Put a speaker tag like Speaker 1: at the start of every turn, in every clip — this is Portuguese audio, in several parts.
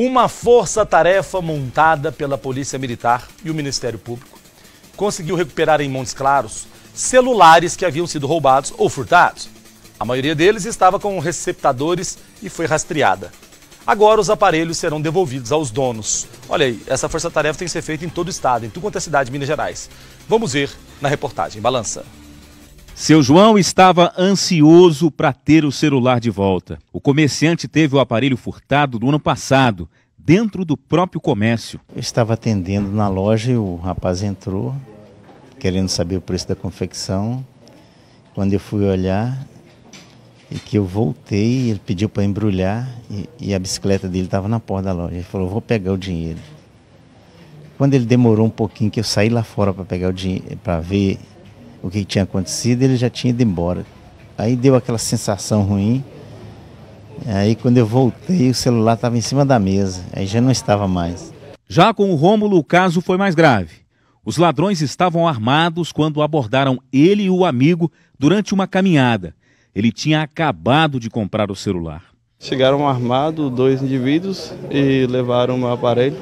Speaker 1: Uma força-tarefa montada pela Polícia Militar e o Ministério Público conseguiu recuperar em Montes Claros celulares que haviam sido roubados ou furtados. A maioria deles estava com receptadores e foi rastreada. Agora os aparelhos serão devolvidos aos donos. Olha aí, essa força-tarefa tem que ser feita em todo o estado, em tudo quanto é cidade de Minas Gerais. Vamos ver na reportagem Balança. Seu João estava ansioso para ter o celular de volta. O comerciante teve o aparelho furtado no ano passado, dentro do próprio comércio. Eu estava atendendo na loja e o rapaz entrou, querendo saber o preço da confecção. Quando eu fui olhar e que eu voltei, ele pediu para embrulhar e, e, a bicicleta dele estava na porta da loja. Ele falou: "Vou pegar o dinheiro". Quando ele demorou um pouquinho, que eu saí lá fora para pegar o dinheiro, para ver o que tinha acontecido, ele já tinha ido embora. Aí deu aquela sensação ruim. Aí quando eu voltei, o celular estava em cima da mesa, aí já não estava mais. Já com o Rômulo, o caso foi mais grave. Os ladrões estavam armados quando abordaram ele e o amigo durante uma caminhada. Ele tinha acabado de comprar o celular.
Speaker 2: Chegaram armados dois indivíduos e levaram o meu aparelho.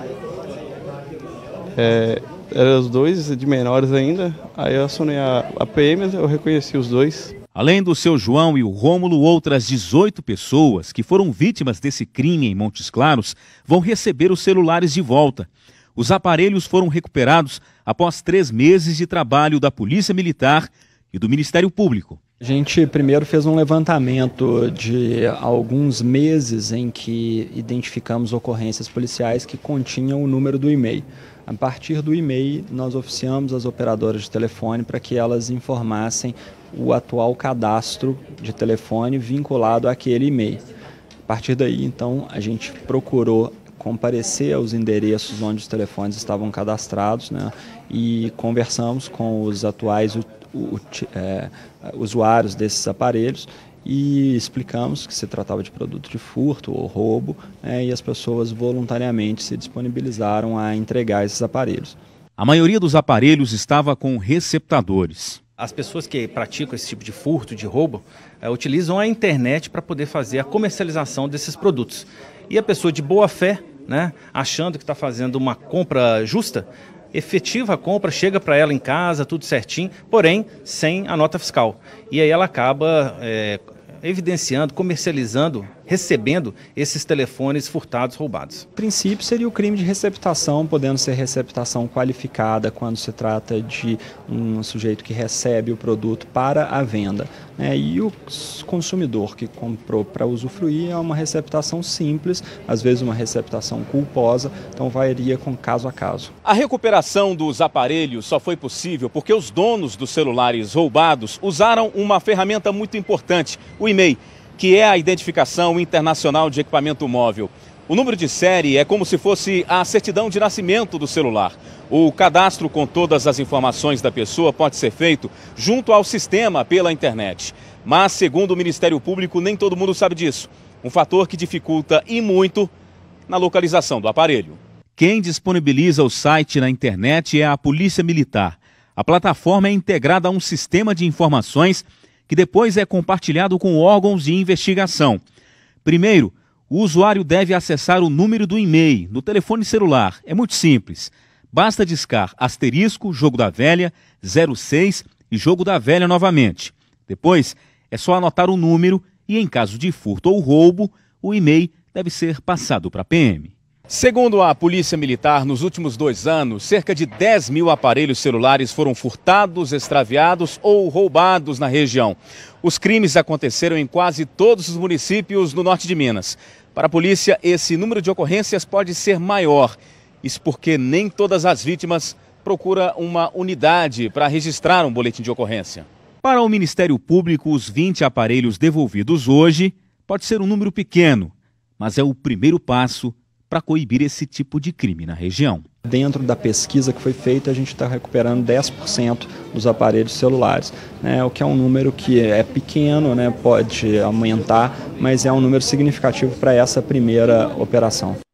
Speaker 2: É, eram os dois de menores ainda. Aí eu acionei a, a PM, eu reconheci os dois. Além do seu João e
Speaker 1: o Rômulo, outras 18 pessoas que foram vítimas desse crime em Montes Claros vão receber os celulares de volta. Os aparelhos foram recuperados após três meses de
Speaker 2: trabalho da Polícia Militar e do Ministério Público. A gente primeiro fez um levantamento de alguns meses em que identificamos ocorrências policiais que continham o número do e-mail. A partir do e-mail, nós oficiamos as operadoras de telefone para que elas informassem o atual cadastro de telefone vinculado àquele e-mail. A partir daí, então, a gente procurou comparecer aos endereços onde os telefones estavam cadastrados né, e conversamos com os atuais é, usuários desses aparelhos e explicamos que se tratava de produto de furto ou roubo né, e as pessoas voluntariamente se disponibilizaram a entregar esses aparelhos. A maioria dos aparelhos
Speaker 1: estava com receptadores. As pessoas que praticam esse tipo de furto, de roubo, é, utilizam a internet para poder fazer a comercialização desses produtos. E a pessoa de boa fé, né, achando que está fazendo uma compra justa, efetiva a compra, chega para ela em casa, tudo certinho, porém sem a nota fiscal. E aí ela acaba é, evidenciando, comercializando recebendo esses telefones furtados, roubados. O
Speaker 2: princípio seria o crime de receptação, podendo ser receptação qualificada quando se trata de um sujeito que recebe o produto para a venda. Né? E o consumidor que comprou para usufruir é uma receptação simples, às vezes uma receptação culposa, então varia com caso a caso.
Speaker 1: A recuperação dos aparelhos só foi possível porque os donos dos celulares roubados usaram uma ferramenta muito importante, o e-mail que é a identificação internacional de equipamento móvel. O número de série é como se fosse a certidão de nascimento do celular. O cadastro com todas as informações da pessoa pode ser feito junto ao sistema pela internet. Mas, segundo o Ministério Público, nem todo mundo sabe disso. Um fator que dificulta e muito na localização do aparelho. Quem disponibiliza o site na internet é a Polícia Militar. A plataforma é integrada a um sistema de informações que depois é compartilhado com órgãos de investigação. Primeiro, o usuário deve acessar o número do e-mail no telefone celular. É muito simples. Basta discar asterisco, jogo da velha, 06 e jogo da velha novamente. Depois, é só anotar o número e, em caso de furto ou roubo, o e-mail deve ser passado para a PM. Segundo a Polícia Militar, nos últimos dois anos, cerca de 10 mil aparelhos celulares foram furtados, extraviados ou roubados na região. Os crimes aconteceram em quase todos os municípios no norte de Minas. Para a polícia, esse número de ocorrências pode ser maior. Isso porque nem todas as vítimas procuram uma unidade para registrar um boletim de ocorrência. Para o Ministério Público, os 20 aparelhos devolvidos hoje pode ser um número pequeno, mas é o primeiro passo para
Speaker 2: coibir esse tipo de crime na região. Dentro da pesquisa que foi feita, a gente está recuperando 10% dos aparelhos celulares, né, o que é um número que é pequeno, né, pode aumentar, mas é um número significativo para essa primeira operação.